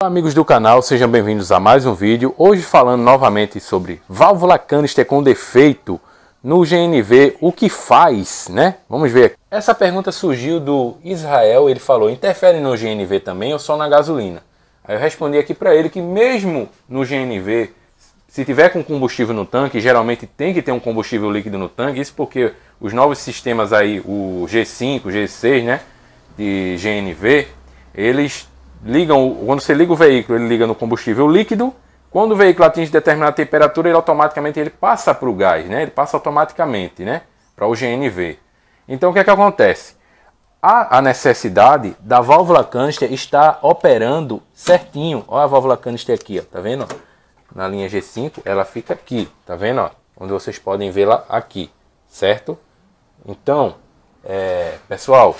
Olá amigos do canal, sejam bem-vindos a mais um vídeo. Hoje falando novamente sobre válvula canister com defeito no GNV, o que faz, né? Vamos ver. Essa pergunta surgiu do Israel, ele falou, interfere no GNV também ou só na gasolina? Aí eu respondi aqui para ele que mesmo no GNV, se tiver com combustível no tanque, geralmente tem que ter um combustível líquido no tanque, isso porque os novos sistemas aí, o G5, G6, né, de GNV, eles ligam, quando você liga o veículo, ele liga no combustível líquido. Quando o veículo atinge determinada temperatura, ele automaticamente ele passa para o gás, né? Ele passa automaticamente, né? Para o GNV. Então o que é que acontece? Há a necessidade da válvula canister estar operando certinho. Olha a válvula canister aqui, ó, tá vendo? Na linha G5, ela fica aqui, tá vendo? Ó? Onde vocês podem vê-la aqui, certo? Então, é, pessoal,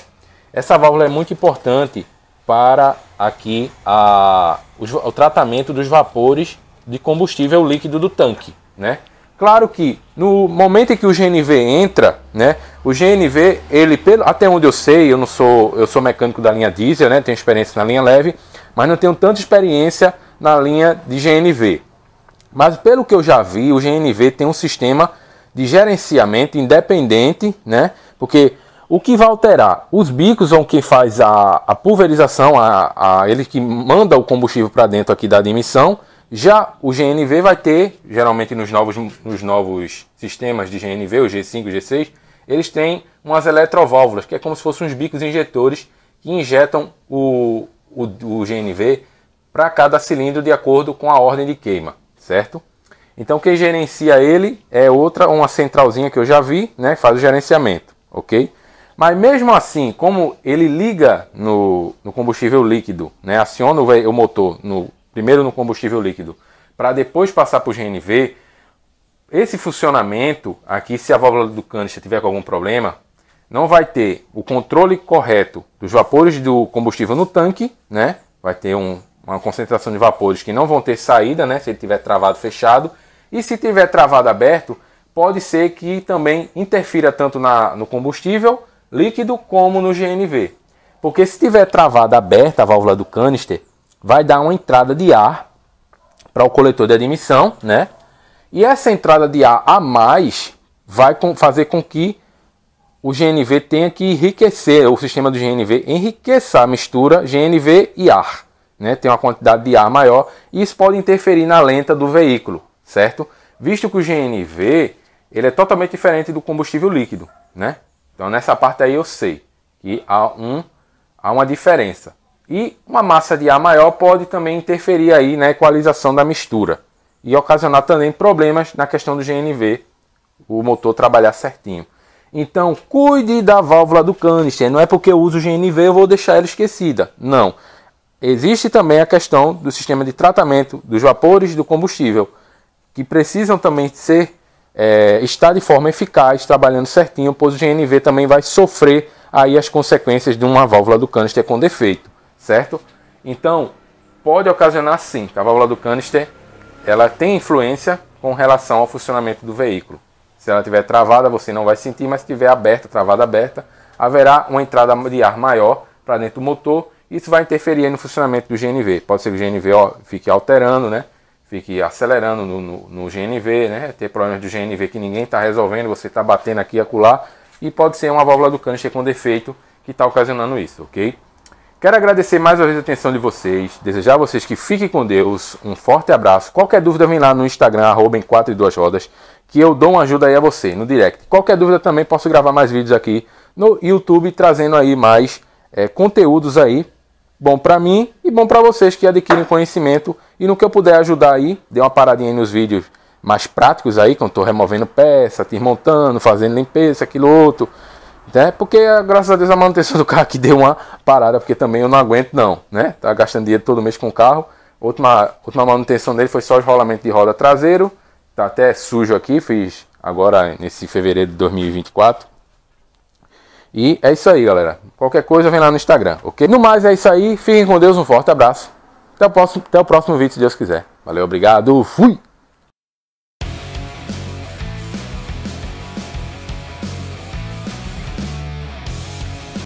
essa válvula é muito importante para aqui a, o tratamento dos vapores de combustível líquido do tanque, né? Claro que no momento em que o GNV entra, né, o GNV, ele pelo, até onde eu sei, eu não sou, eu sou mecânico da linha diesel, né, tenho experiência na linha leve, mas não tenho tanta experiência na linha de GNV. Mas pelo que eu já vi, o GNV tem um sistema de gerenciamento independente, né? Porque o que vai alterar? Os bicos vão que faz a, a pulverização, a, a, ele que manda o combustível para dentro aqui da admissão. Já o GNV vai ter, geralmente nos novos, nos novos sistemas de GNV, o G5 e G6, eles têm umas eletroválvulas, que é como se fossem uns bicos injetores que injetam o, o, o GNV para cada cilindro de acordo com a ordem de queima, certo? Então quem gerencia ele é outra, uma centralzinha que eu já vi, né? Faz o gerenciamento, ok? Mas mesmo assim, como ele liga no, no combustível líquido, né, aciona o, o motor no, primeiro no combustível líquido, para depois passar para o GNV, esse funcionamento aqui, se a válvula do canister tiver com algum problema, não vai ter o controle correto dos vapores do combustível no tanque, né? Vai ter um, uma concentração de vapores que não vão ter saída, né? Se ele tiver travado fechado. E se tiver travado aberto, pode ser que também interfira tanto na, no combustível líquido como no GNV. Porque se tiver travada aberta a válvula do canister, vai dar uma entrada de ar para o coletor de admissão, né? E essa entrada de ar a mais vai fazer com que o GNV tenha que enriquecer, o sistema do GNV enriqueça a mistura GNV e ar. Né? Tem uma quantidade de ar maior e isso pode interferir na lenta do veículo, certo? Visto que o GNV ele é totalmente diferente do combustível líquido, né? Então nessa parte aí eu sei que há, um, há uma diferença. E uma massa de ar maior pode também interferir aí na equalização da mistura e ocasionar também problemas na questão do GNV, o motor trabalhar certinho. Então, cuide da válvula do canister. Não é porque eu uso GNV eu vou deixar ela esquecida. Não. Existe também a questão do sistema de tratamento dos vapores do combustível, que precisam também ser é, está de forma eficaz, trabalhando certinho, pois o GNV também vai sofrer aí as consequências de uma válvula do canister com defeito, certo? Então, pode ocasionar sim, a válvula do canister ela tem influência com relação ao funcionamento do veículo. Se ela estiver travada, você não vai sentir, mas se estiver aberta, travada aberta, haverá uma entrada de ar maior para dentro do motor. Isso vai interferir no funcionamento do GNV. Pode ser que o GNV ó, fique alterando, né? fique acelerando no, no, no GNV, né? Ter problemas de GNV que ninguém está resolvendo, você está batendo aqui e acolá. E pode ser uma válvula do canister com defeito que está ocasionando isso, ok? Quero agradecer mais uma vez a atenção de vocês, desejar a vocês que fiquem com Deus, um forte abraço. Qualquer dúvida vem lá no Instagram, arroba em 4 e 2 rodas, que eu dou uma ajuda aí a você no direct. Qualquer dúvida também posso gravar mais vídeos aqui no YouTube, trazendo aí mais é, conteúdos aí, bom para mim e bom para vocês que adquirem conhecimento e no que eu puder ajudar aí, dê uma paradinha aí nos vídeos mais práticos aí, quando estou removendo peça, desmontando, fazendo limpeza, aquilo outro. Né? Porque, graças a Deus, a manutenção do carro aqui deu uma parada, porque também eu não aguento não, né? Tá gastando dinheiro todo mês com o carro. Última, última manutenção dele foi só rolamento de roda traseiro. Tá até sujo aqui, fiz agora nesse fevereiro de 2024. E é isso aí, galera. Qualquer coisa vem lá no Instagram, ok? No mais, é isso aí. Fiquem com Deus, um forte abraço. Até o próximo, até o próximo vídeo, se Deus quiser. Valeu, obrigado, fui!